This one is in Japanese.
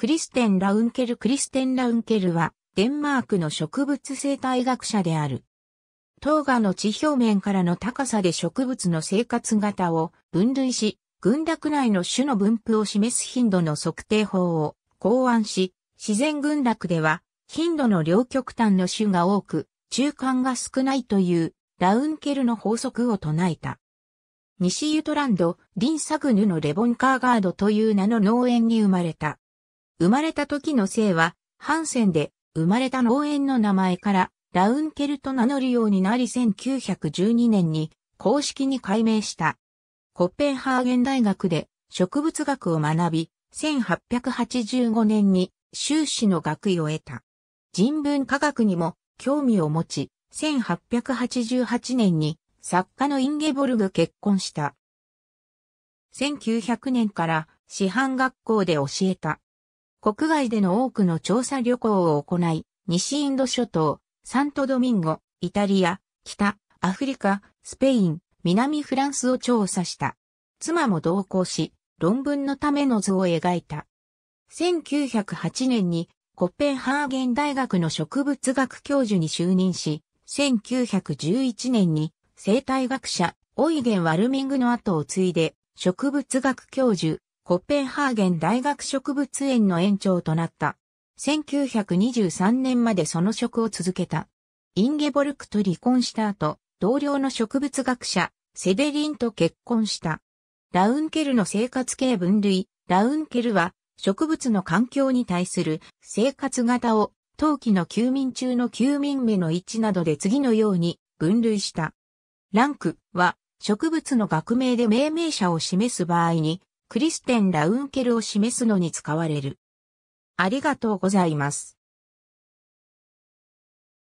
クリステン・ラウンケルクリステン・ラウンケルは、デンマークの植物生態学者である。トーガの地表面からの高さで植物の生活型を分類し、群落内の種の分布を示す頻度の測定法を考案し、自然群落では頻度の両極端の種が多く、中間が少ないというラウンケルの法則を唱えた。西ユトランド、リンサグヌのレボンカーガードという名の農園に生まれた。生まれた時の姓は、ハンセンで、生まれた農園の名前から、ラウンケルと名乗るようになり1912年に、公式に改名した。コッペンハーゲン大学で、植物学を学び、1885年に、修士の学位を得た。人文科学にも、興味を持ち、1888年に、作家のインゲボルグ結婚した。1900年から師範学校で教えた。国外での多くの調査旅行を行い、西インド諸島、サントドミンゴ、イタリア、北、アフリカ、スペイン、南フランスを調査した。妻も同行し、論文のための図を描いた。1908年にコッペンハーゲン大学の植物学教授に就任し、1911年に生態学者、オイゲン・ワルミングの後を継いで植物学教授、コッペンハーゲン大学植物園の園長となった。1923年までその職を続けた。インゲボルクと離婚した後、同僚の植物学者、セデリンと結婚した。ラウンケルの生活系分類、ラウンケルは植物の環境に対する生活型を陶器の休眠中の休眠目の位置などで次のように分類した。ランクは植物の学名で命名者を示す場合にクリステン・ラウンケルを示すのに使われる。ありがとうございます。